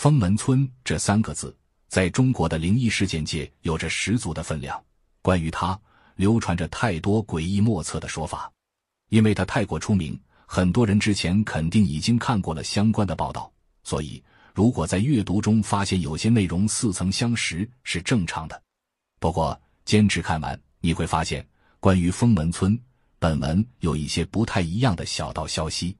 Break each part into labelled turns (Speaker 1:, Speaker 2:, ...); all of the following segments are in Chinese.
Speaker 1: 封门村这三个字在中国的灵异事件界有着十足的分量，关于它流传着太多诡异莫测的说法，因为它太过出名，很多人之前肯定已经看过了相关的报道，所以如果在阅读中发现有些内容似曾相识是正常的。不过坚持看完，你会发现关于封门村本文有一些不太一样的小道消息。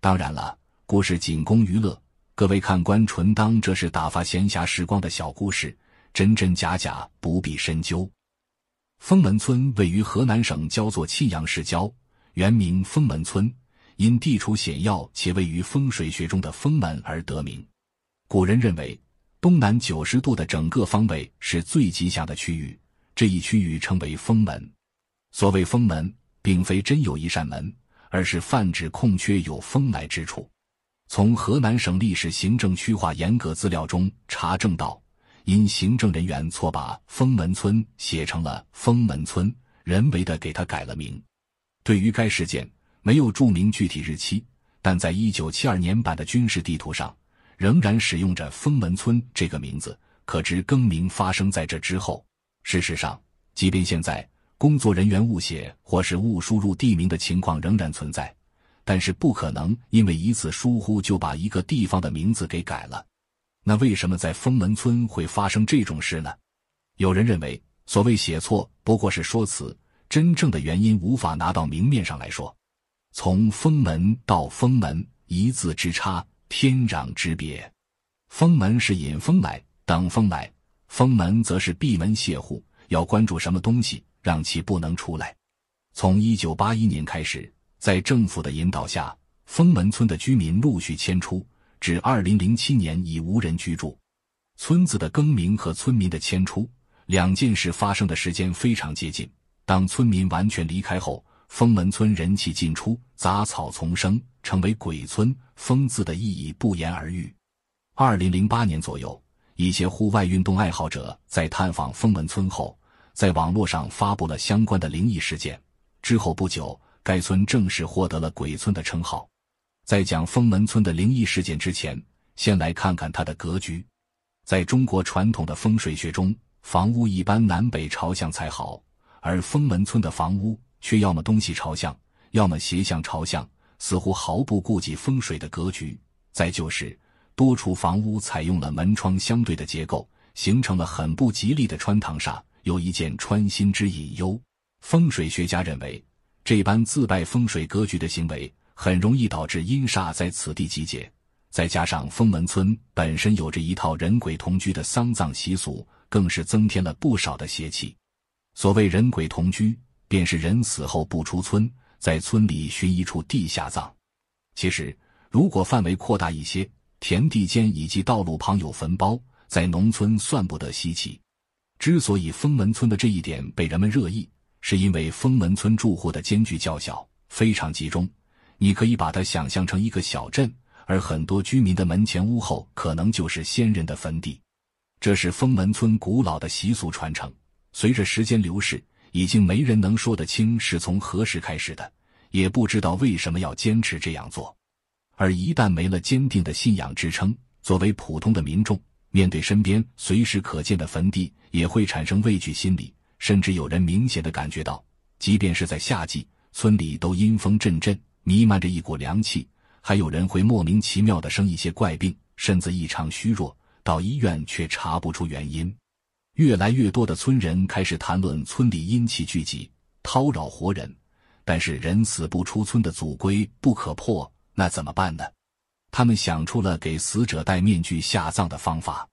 Speaker 1: 当然了，故事仅供娱乐。各位看官，纯当这是打发闲暇时光的小故事，真真假假不必深究。封门村位于河南省焦作沁阳市郊，原名封门村，因地处险要且位于风水学中的封门而得名。古人认为，东南九十度的整个方位是最吉祥的区域，这一区域称为封门。所谓封门，并非真有一扇门，而是泛指空缺有风来之处。从河南省历史行政区划严格资料中查证到，因行政人员错把封门村写成了封门村，人为的给他改了名。对于该事件，没有注明具体日期，但在一九七二年版的军事地图上仍然使用着封门村这个名字，可知更名发生在这之后。事实上，即便现在，工作人员误写或是误输入地名的情况仍然存在。但是不可能因为一次疏忽就把一个地方的名字给改了，那为什么在封门村会发生这种事呢？有人认为，所谓写错不过是说辞，真正的原因无法拿到明面上来说。从封门到封门，一字之差，天壤之别。封门是引风来，等风来；封门则是闭门谢户，要关注什么东西，让其不能出来。从一九八一年开始。在政府的引导下，封门村的居民陆续迁出，至二零零七年已无人居住。村子的更名和村民的迁出两件事发生的时间非常接近。当村民完全离开后，封门村人气进出，杂草丛生，成为鬼村。封字的意义不言而喻。二零零八年左右，一些户外运动爱好者在探访封门村后，在网络上发布了相关的灵异事件。之后不久。该村正式获得了“鬼村”的称号。在讲封门村的灵异事件之前，先来看看它的格局。在中国传统的风水学中，房屋一般南北朝向才好，而封门村的房屋却要么东西朝向，要么斜向朝向，似乎毫不顾及风水的格局。再就是多处房屋采用了门窗相对的结构，形成了很不吉利的穿堂煞，有一件穿心之隐忧。风水学家认为。这般自败风水格局的行为，很容易导致阴煞在此地集结。再加上封门村本身有着一套人鬼同居的丧葬习俗，更是增添了不少的邪气。所谓人鬼同居，便是人死后不出村，在村里寻一处地下葬。其实，如果范围扩大一些，田地间以及道路旁有坟包，在农村算不得稀奇。之所以封门村的这一点被人们热议，是因为封门村住户的间距较小，非常集中，你可以把它想象成一个小镇，而很多居民的门前屋后可能就是先人的坟地，这是封门村古老的习俗传承。随着时间流逝，已经没人能说得清是从何时开始的，也不知道为什么要坚持这样做。而一旦没了坚定的信仰支撑，作为普通的民众，面对身边随时可见的坟地，也会产生畏惧心理。甚至有人明显的感觉到，即便是在夏季，村里都阴风阵阵，弥漫着一股凉气。还有人会莫名其妙的生一些怪病，身子异常虚弱，到医院却查不出原因。越来越多的村人开始谈论村里阴气聚集，叨扰活人。但是人死不出村的祖规不可破，那怎么办呢？他们想出了给死者戴面具下葬的方法。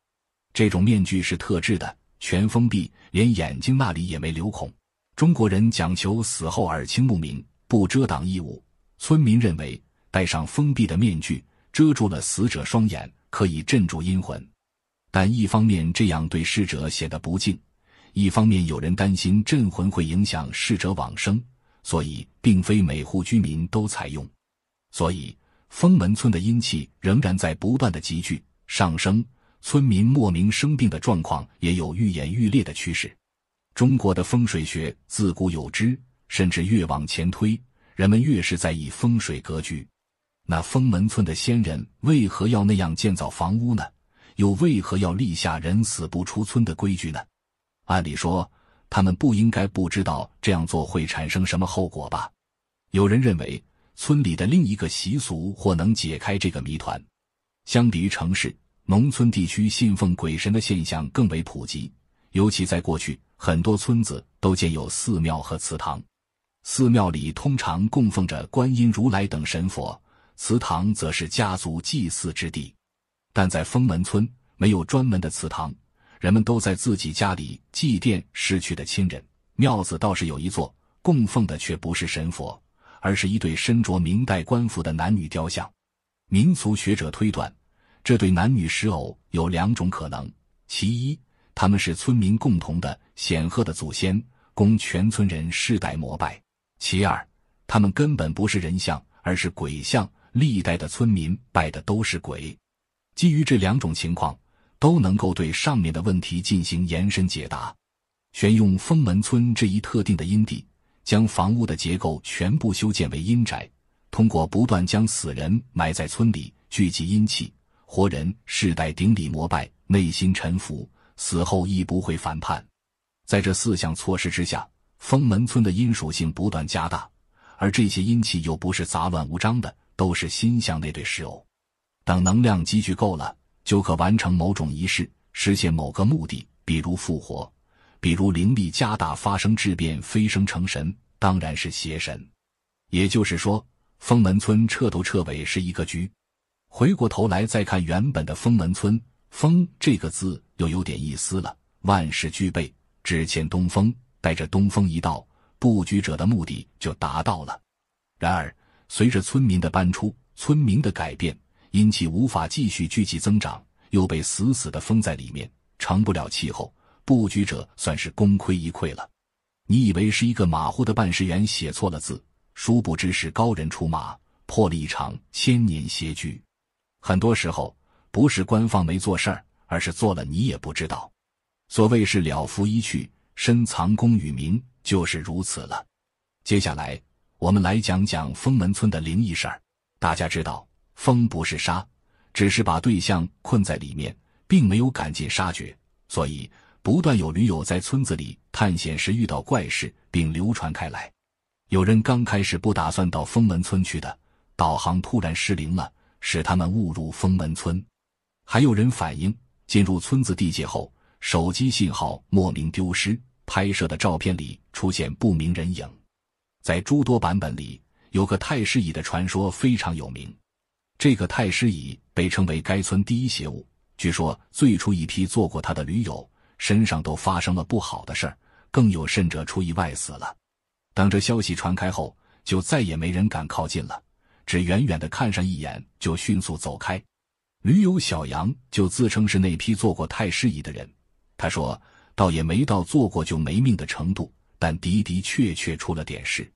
Speaker 1: 这种面具是特制的。全封闭，连眼睛那里也没留孔。中国人讲求死后耳清目明，不遮挡异物。村民认为，戴上封闭的面具，遮住了死者双眼，可以镇住阴魂。但一方面这样对逝者显得不敬，一方面有人担心镇魂会影响逝者往生，所以并非每户居民都采用。所以，封门村的阴气仍然在不断的集聚上升。村民莫名生病的状况也有愈演愈烈的趋势。中国的风水学自古有之，甚至越往前推，人们越是在意风水格局。那封门村的先人为何要那样建造房屋呢？又为何要立下人死不出村的规矩呢？按理说，他们不应该不知道这样做会产生什么后果吧？有人认为，村里的另一个习俗或能解开这个谜团。相比于城市。农村地区信奉鬼神的现象更为普及，尤其在过去，很多村子都建有寺庙和祠堂。寺庙里通常供奉着观音、如来等神佛，祠堂则是家族祭祀之地。但在封门村，没有专门的祠堂，人们都在自己家里祭奠逝去的亲人。庙子倒是有一座，供奉的却不是神佛，而是一对身着明代官服的男女雕像。民俗学者推断。这对男女石偶有两种可能：其一，他们是村民共同的显赫的祖先，供全村人世代膜拜；其二，他们根本不是人像，而是鬼像，历代的村民拜的都是鬼。基于这两种情况，都能够对上面的问题进行延伸解答。选用封门村这一特定的阴地，将房屋的结构全部修建为阴宅，通过不断将死人埋在村里，聚集阴气。活人世代顶礼膜拜，内心臣服，死后亦不会反叛。在这四项措施之下，封门村的阴属性不断加大，而这些阴气又不是杂乱无章的，都是心向那对石偶。等能量积聚够了，就可完成某种仪式，实现某个目的，比如复活，比如灵力加大，发生质变，飞升成神，当然是邪神。也就是说，封门村彻头彻尾是一个局。回过头来再看原本的封门村，“封”这个字又有点意思了。万事俱备，只欠东风。带着东风一到，布局者的目的就达到了。然而，随着村民的搬出，村民的改变，阴气无法继续聚集增长，又被死死的封在里面，成不了气候。布局者算是功亏一篑了。你以为是一个马虎的办事员写错了字，殊不知是高人出马，破了一场千年邪局。很多时候不是官方没做事儿，而是做了你也不知道。所谓是了，拂衣去，深藏功与名，就是如此了。接下来我们来讲讲封门村的灵异事儿。大家知道，封不是杀，只是把对象困在里面，并没有赶尽杀绝，所以不断有驴友在村子里探险时遇到怪事，并流传开来。有人刚开始不打算到封门村去的，导航突然失灵了。使他们误入封门村，还有人反映进入村子地界后，手机信号莫名丢失，拍摄的照片里出现不明人影。在诸多版本里，有个太师椅的传说非常有名。这个太师椅被称为该村第一邪物，据说最初一批坐过它的驴友身上都发生了不好的事儿，更有甚者出意外死了。当这消息传开后，就再也没人敢靠近了。只远远的看上一眼，就迅速走开。驴友小杨就自称是那批做过太师椅的人，他说：“倒也没到做过就没命的程度，但的的确确出了点事。”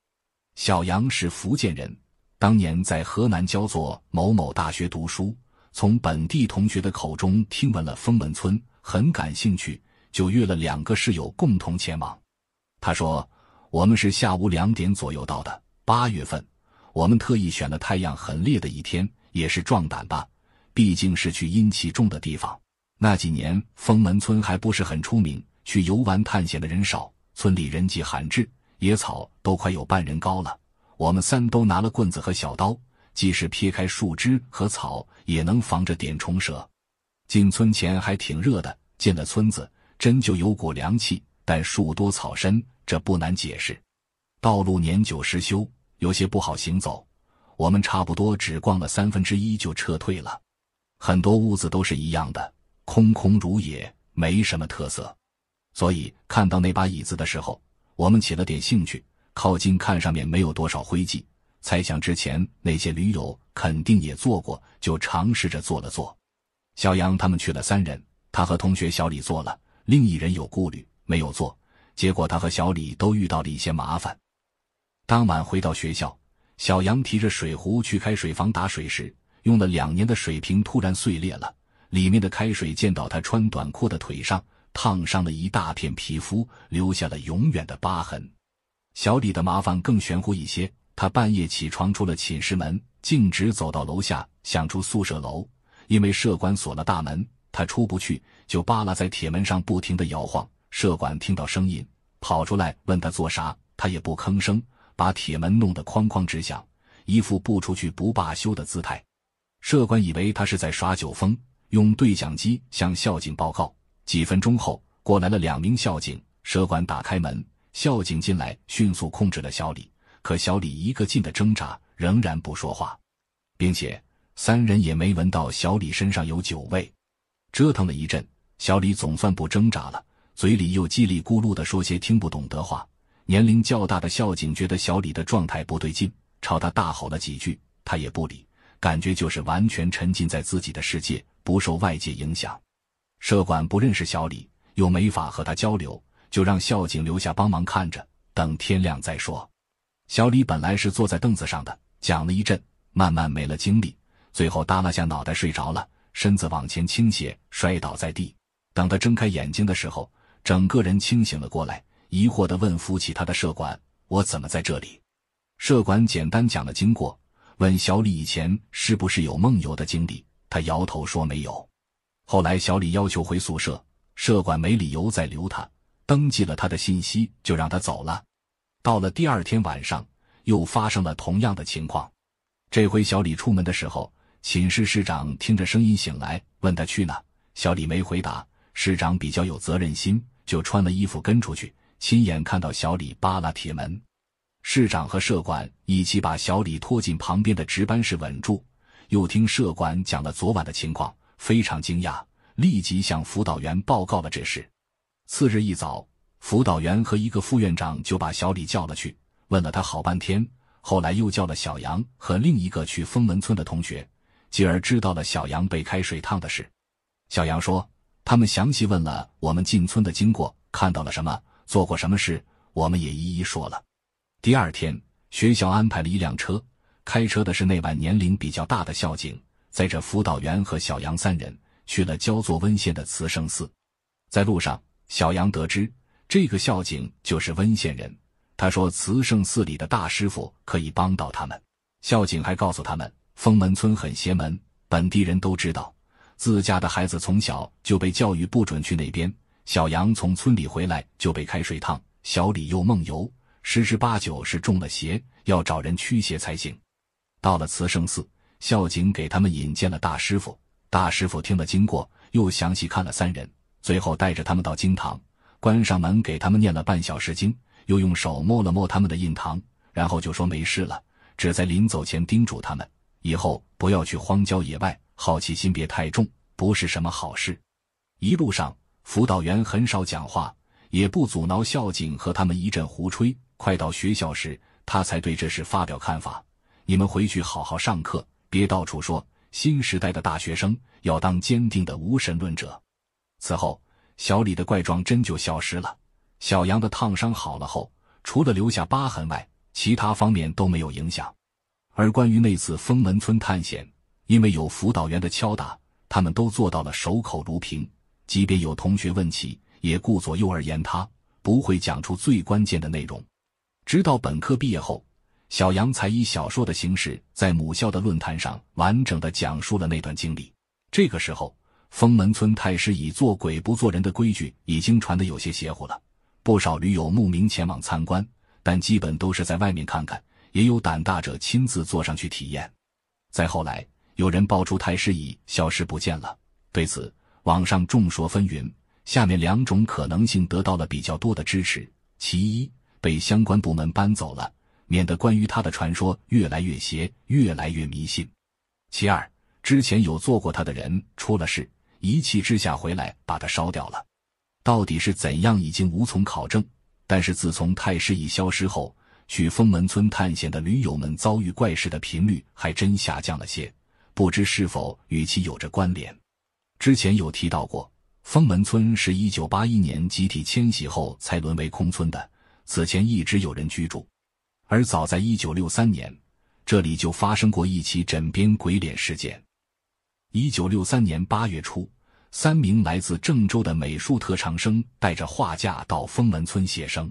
Speaker 1: 小杨是福建人，当年在河南焦作某某大学读书，从本地同学的口中听闻了封门村，很感兴趣，就约了两个室友共同前往。他说：“我们是下午两点左右到的，八月份。”我们特意选了太阳很烈的一天，也是壮胆吧。毕竟是去阴气重的地方。那几年封门村还不是很出名，去游玩探险的人少，村里人迹罕至，野草都快有半人高了。我们三都拿了棍子和小刀，即使撇开树枝和草，也能防着点虫蛇。进村前还挺热的，进了村子真就有股凉气。但树多草深，这不难解释。道路年久失修。有些不好行走，我们差不多只逛了三分之一就撤退了。很多屋子都是一样的，空空如也，没什么特色。所以看到那把椅子的时候，我们起了点兴趣，靠近看，上面没有多少灰迹，猜想之前那些驴友肯定也坐过，就尝试着坐了坐。小杨他们去了三人，他和同学小李坐了，另一人有顾虑没有坐。结果他和小李都遇到了一些麻烦。当晚回到学校，小杨提着水壶去开水房打水时，用了两年的水瓶突然碎裂了，里面的开水溅到他穿短裤的腿上，烫伤了一大片皮肤，留下了永远的疤痕。小李的麻烦更玄乎一些，他半夜起床出了寝室门，径直走到楼下想出宿舍楼，因为舍管锁了大门，他出不去，就扒拉在铁门上不停地摇晃。舍管听到声音，跑出来问他做啥，他也不吭声。把铁门弄得哐哐直响，一副不出去不罢休的姿态。舍管以为他是在耍酒疯，用对讲机向校警报告。几分钟后，过来了两名校警。舍管打开门，校警进来，迅速控制了小李。可小李一个劲的挣扎，仍然不说话，并且三人也没闻到小李身上有酒味。折腾了一阵，小李总算不挣扎了，嘴里又叽里咕噜的说些听不懂的话。年龄较大的校警觉得小李的状态不对劲，朝他大吼了几句，他也不理，感觉就是完全沉浸在自己的世界，不受外界影响。社管不认识小李，又没法和他交流，就让校警留下帮忙看着，等天亮再说。小李本来是坐在凳子上的，讲了一阵，慢慢没了精力，最后耷拉下脑袋睡着了，身子往前倾斜，摔倒在地。等他睁开眼睛的时候，整个人清醒了过来。疑惑地问扶起他的舍管：“我怎么在这里？”舍管简单讲了经过，问小李以前是不是有梦游的经历。他摇头说没有。后来小李要求回宿舍，舍管没理由再留他，登记了他的信息就让他走了。到了第二天晚上，又发生了同样的情况。这回小李出门的时候，寝室室长听着声音醒来，问他去哪。小李没回答。师长比较有责任心，就穿了衣服跟出去。亲眼看到小李扒拉铁门，市长和社管一起把小李拖进旁边的值班室稳住。又听社管讲了昨晚的情况，非常惊讶，立即向辅导员报告了这事。次日一早，辅导员和一个副院长就把小李叫了去，问了他好半天。后来又叫了小杨和另一个去封门村的同学，继而知道了小杨被开水烫的事。小杨说，他们详细问了我们进村的经过，看到了什么。做过什么事，我们也一一说了。第二天，学校安排了一辆车，开车的是那晚年龄比较大的校警，在这辅导员和小杨三人去了焦作温县的慈圣寺。在路上，小杨得知这个校警就是温县人，他说慈圣寺里的大师傅可以帮到他们。校警还告诉他们，封门村很邪门，本地人都知道，自家的孩子从小就被教育不准去那边。小杨从村里回来就被开水烫，小李又梦游，十之八九是中了邪，要找人驱邪才行。到了慈圣寺，孝警给他们引荐了大师傅。大师傅听了经过，又详细看了三人，最后带着他们到经堂，关上门给他们念了半小时经，又用手摸了摸他们的印堂，然后就说没事了，只在临走前叮嘱他们以后不要去荒郊野外，好奇心别太重，不是什么好事。一路上。辅导员很少讲话，也不阻挠校警和他们一阵胡吹。快到学校时，他才对这事发表看法：“你们回去好好上课，别到处说。新时代的大学生要当坚定的无神论者。”此后，小李的怪状真就消失了。小杨的烫伤好了后，除了留下疤痕外，其他方面都没有影响。而关于那次封门村探险，因为有辅导员的敲打，他们都做到了守口如瓶。即便有同学问起，也顾左右而言他，不会讲出最关键的内容。直到本科毕业后，小杨才以小说的形式在母校的论坛上完整的讲述了那段经历。这个时候，封门村太师以做鬼不做人的规矩已经传得有些邪乎了，不少驴友慕名前往参观，但基本都是在外面看看，也有胆大者亲自坐上去体验。再后来，有人爆出太师椅消失不见了，对此。网上众说纷纭，下面两种可能性得到了比较多的支持：其一，被相关部门搬走了，免得关于他的传说越来越邪、越来越迷信；其二，之前有做过他的人出了事，一气之下回来把他烧掉了。到底是怎样，已经无从考证。但是自从太师椅消失后，去封门村探险的驴友们遭遇怪事的频率还真下降了些，不知是否与其有着关联。之前有提到过，封门村是一九八一年集体迁徙后才沦为空村的，此前一直有人居住。而早在一九六三年，这里就发生过一起枕边鬼脸事件。一九六三年八月初，三名来自郑州的美术特长生带着画架到封门村写生。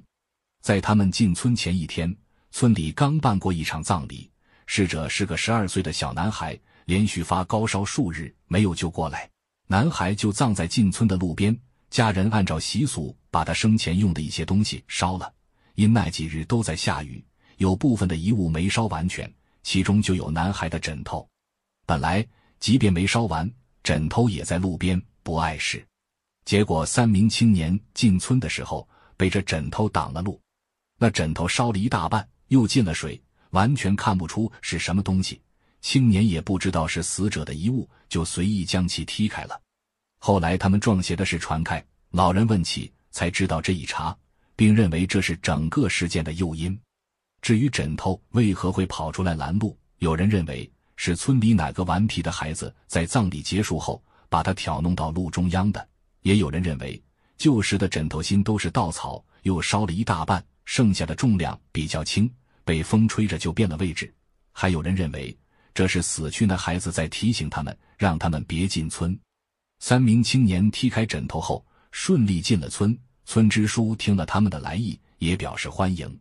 Speaker 1: 在他们进村前一天，村里刚办过一场葬礼，逝者是个十二岁的小男孩，连续发高烧数日，没有救过来。男孩就葬在进村的路边，家人按照习俗把他生前用的一些东西烧了。因那几日都在下雨，有部分的遗物没烧完全，其中就有男孩的枕头。本来即便没烧完，枕头也在路边不碍事。结果三名青年进村的时候被这枕头挡了路，那枕头烧了一大半，又进了水，完全看不出是什么东西。青年也不知道是死者的遗物，就随意将其踢开了。后来他们撞邪的事传开，老人问起，才知道这一茬，并认为这是整个事件的诱因。至于枕头为何会跑出来拦路，有人认为是村里哪个顽皮的孩子在葬礼结束后把他挑弄到路中央的；也有人认为旧时的枕头芯都是稻草，又烧了一大半，剩下的重量比较轻，被风吹着就变了位置；还有人认为。这是死去的孩子在提醒他们，让他们别进村。三名青年踢开枕头后，顺利进了村。村支书听了他们的来意，也表示欢迎。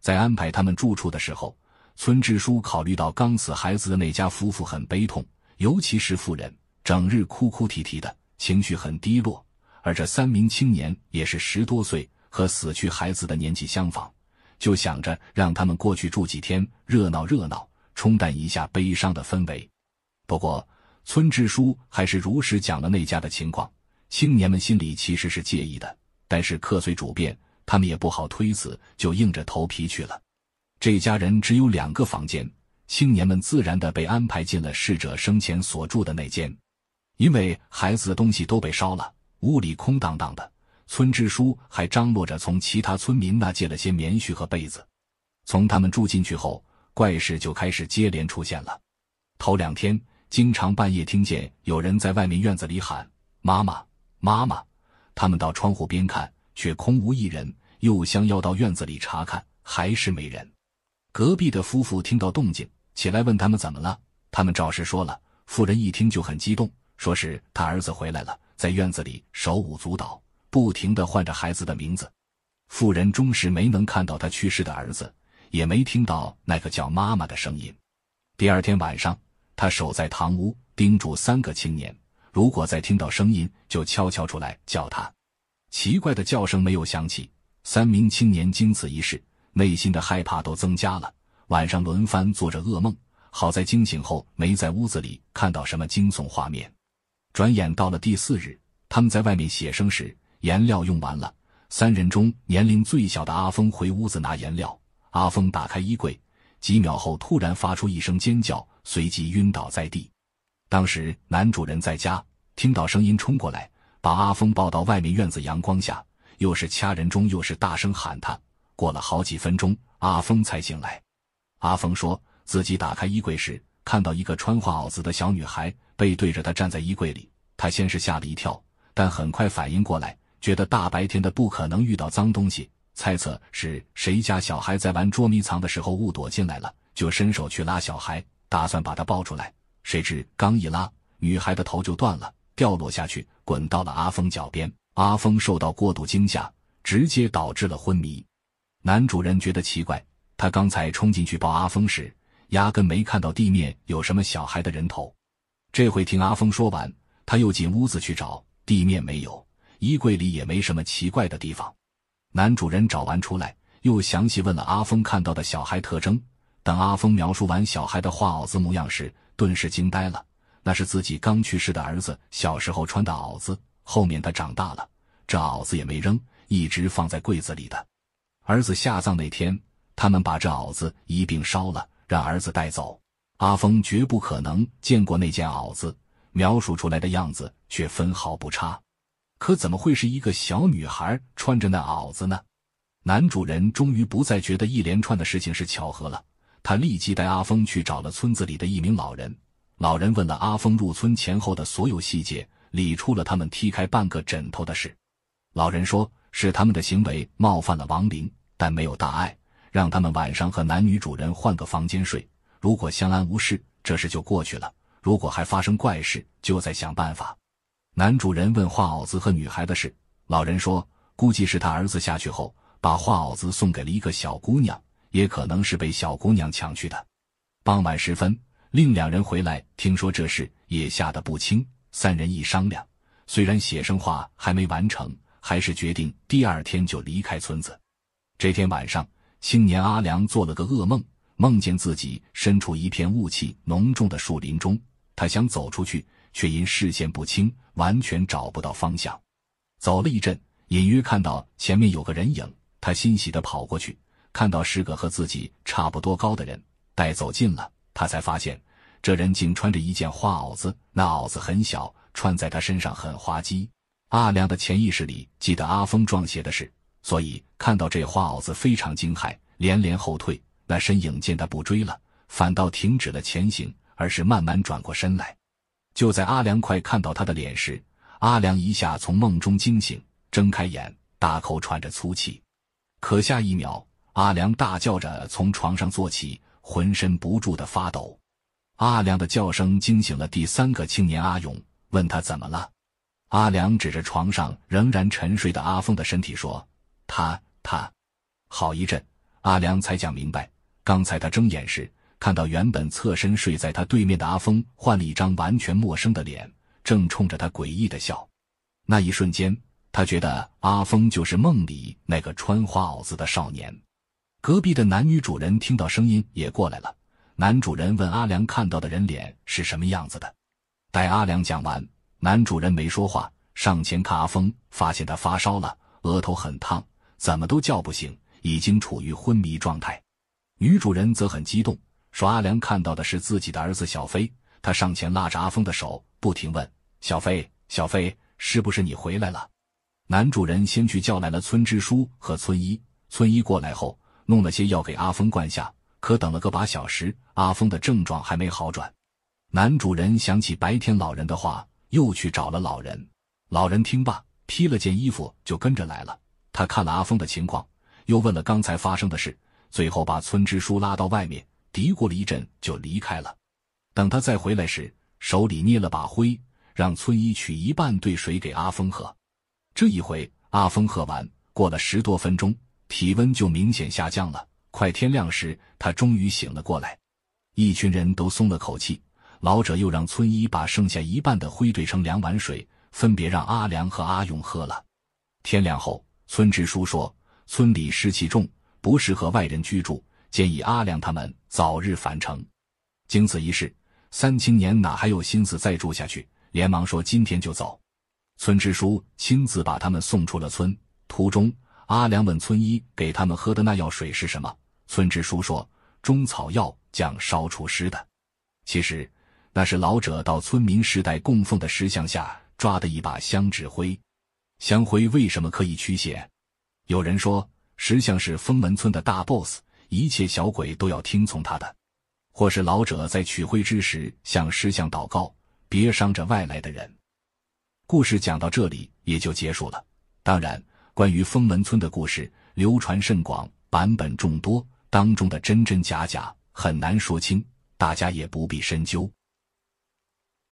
Speaker 1: 在安排他们住处的时候，村支书考虑到刚死孩子的那家夫妇很悲痛，尤其是妇人，整日哭哭啼啼的情绪很低落。而这三名青年也是十多岁，和死去孩子的年纪相仿，就想着让他们过去住几天，热闹热闹。冲淡一下悲伤的氛围，不过村支书还是如实讲了那家的情况。青年们心里其实是介意的，但是客随主便，他们也不好推辞，就硬着头皮去了。这家人只有两个房间，青年们自然的被安排进了逝者生前所住的那间，因为孩子的东西都被烧了，屋里空荡荡的。村支书还张罗着从其他村民那借了些棉絮和被子，从他们住进去后。怪事就开始接连出现了。头两天，经常半夜听见有人在外面院子里喊“妈妈，妈妈”。他们到窗户边看，却空无一人；又想要到院子里查看，还是没人。隔壁的夫妇听到动静，起来问他们怎么了。他们照实说了。妇人一听就很激动，说是他儿子回来了，在院子里手舞足蹈，不停地唤着孩子的名字。妇人终是没能看到他去世的儿子。也没听到那个叫妈妈的声音。第二天晚上，他守在堂屋，叮嘱三个青年：如果再听到声音，就悄悄出来叫他。奇怪的叫声没有响起。三名青年经此一事，内心的害怕都增加了。晚上轮番做着噩梦。好在惊醒后，没在屋子里看到什么惊悚画面。转眼到了第四日，他们在外面写生时，颜料用完了。三人中年龄最小的阿峰回屋子拿颜料。阿峰打开衣柜，几秒后突然发出一声尖叫，随即晕倒在地。当时男主人在家听到声音冲过来，把阿峰抱到外面院子阳光下，又是掐人中，又是大声喊他。过了好几分钟，阿峰才醒来。阿峰说自己打开衣柜时看到一个穿花袄子的小女孩背对着他站在衣柜里，他先是吓了一跳，但很快反应过来，觉得大白天的不可能遇到脏东西。猜测是谁家小孩在玩捉迷藏的时候误躲进来了，就伸手去拉小孩，打算把他抱出来。谁知刚一拉，女孩的头就断了，掉落下去，滚到了阿峰脚边。阿峰受到过度惊吓，直接导致了昏迷。男主人觉得奇怪，他刚才冲进去抱阿峰时，压根没看到地面有什么小孩的人头。这回听阿峰说完，他又进屋子去找，地面没有，衣柜里也没什么奇怪的地方。男主人找完出来，又详细问了阿峰看到的小孩特征。等阿峰描述完小孩的画袄子模样时，顿时惊呆了。那是自己刚去世的儿子小时候穿的袄子，后面他长大了，这袄子也没扔，一直放在柜子里的。儿子下葬那天，他们把这袄子一并烧了，让儿子带走。阿峰绝不可能见过那件袄子，描述出来的样子却分毫不差。可怎么会是一个小女孩穿着那袄子呢？男主人终于不再觉得一连串的事情是巧合了。他立即带阿峰去找了村子里的一名老人。老人问了阿峰入村前后的所有细节，理出了他们踢开半个枕头的事。老人说：“是他们的行为冒犯了亡灵，但没有大碍，让他们晚上和男女主人换个房间睡。如果相安无事，这事就过去了；如果还发生怪事，就再想办法。”男主人问画袄子和女孩的事，老人说：“估计是他儿子下去后，把画袄子送给了一个小姑娘，也可能是被小姑娘抢去的。”傍晚时分，另两人回来，听说这事也吓得不轻。三人一商量，虽然写生画还没完成，还是决定第二天就离开村子。这天晚上，青年阿良做了个噩梦，梦见自己身处一片雾气浓重的树林中，他想走出去。却因视线不清，完全找不到方向。走了一阵，隐约看到前面有个人影，他欣喜地跑过去，看到是个和自己差不多高的人。待走近了，他才发现这人竟穿着一件花袄子，那袄子很小，穿在他身上很滑稽。阿良的潜意识里记得阿峰撞鞋的事，所以看到这花袄子非常惊骇，连连后退。那身影见他不追了，反倒停止了前行，而是慢慢转过身来。就在阿良快看到他的脸时，阿良一下从梦中惊醒，睁开眼，大口喘着粗气。可下一秒，阿良大叫着从床上坐起，浑身不住的发抖。阿良的叫声惊醒了第三个青年阿勇，问他怎么了。阿良指着床上仍然沉睡的阿凤的身体说：“他他。”好一阵，阿良才讲明白，刚才他睁眼时。看到原本侧身睡在他对面的阿峰换了一张完全陌生的脸，正冲着他诡异的笑。那一瞬间，他觉得阿峰就是梦里那个穿花袄子的少年。隔壁的男女主人听到声音也过来了。男主人问阿良看到的人脸是什么样子的，待阿良讲完，男主人没说话，上前看阿峰，发现他发烧了，额头很烫，怎么都叫不醒，已经处于昏迷状态。女主人则很激动。说阿良看到的是自己的儿子小飞，他上前拉着阿峰的手，不停问：“小飞，小飞，是不是你回来了？”男主人先去叫来了村支书和村医，村医过来后弄了些药给阿峰灌下，可等了个把小时，阿峰的症状还没好转。男主人想起白天老人的话，又去找了老人。老人听罢，披了件衣服就跟着来了。他看了阿峰的情况，又问了刚才发生的事，最后把村支书拉到外面。嘀咕了一阵，就离开了。等他再回来时，手里捏了把灰，让村医取一半兑水给阿峰喝。这一回，阿峰喝完，过了十多分钟，体温就明显下降了。快天亮时，他终于醒了过来，一群人都松了口气。老者又让村医把剩下一半的灰兑成两碗水，分别让阿良和阿勇喝了。天亮后，村支书说：“村里湿气重，不适合外人居住，建议阿良他们。”早日返程。经此一事，三青年哪还有心思再住下去？连忙说：“今天就走。”村支书亲自把他们送出了村。途中，阿良问村医：“给他们喝的那药水是什么？”村支书说：“中草药，将烧除湿的。”其实，那是老者到村民时代供奉的石像下抓的一把香纸灰。香灰为什么可以驱邪？有人说，石像是封门村的大 BOSS。一切小鬼都要听从他的，或是老者在取灰之时向石像祷告，别伤着外来的人。故事讲到这里也就结束了。当然，关于封门村的故事流传甚广，版本众多，当中的真真假假很难说清，大家也不必深究。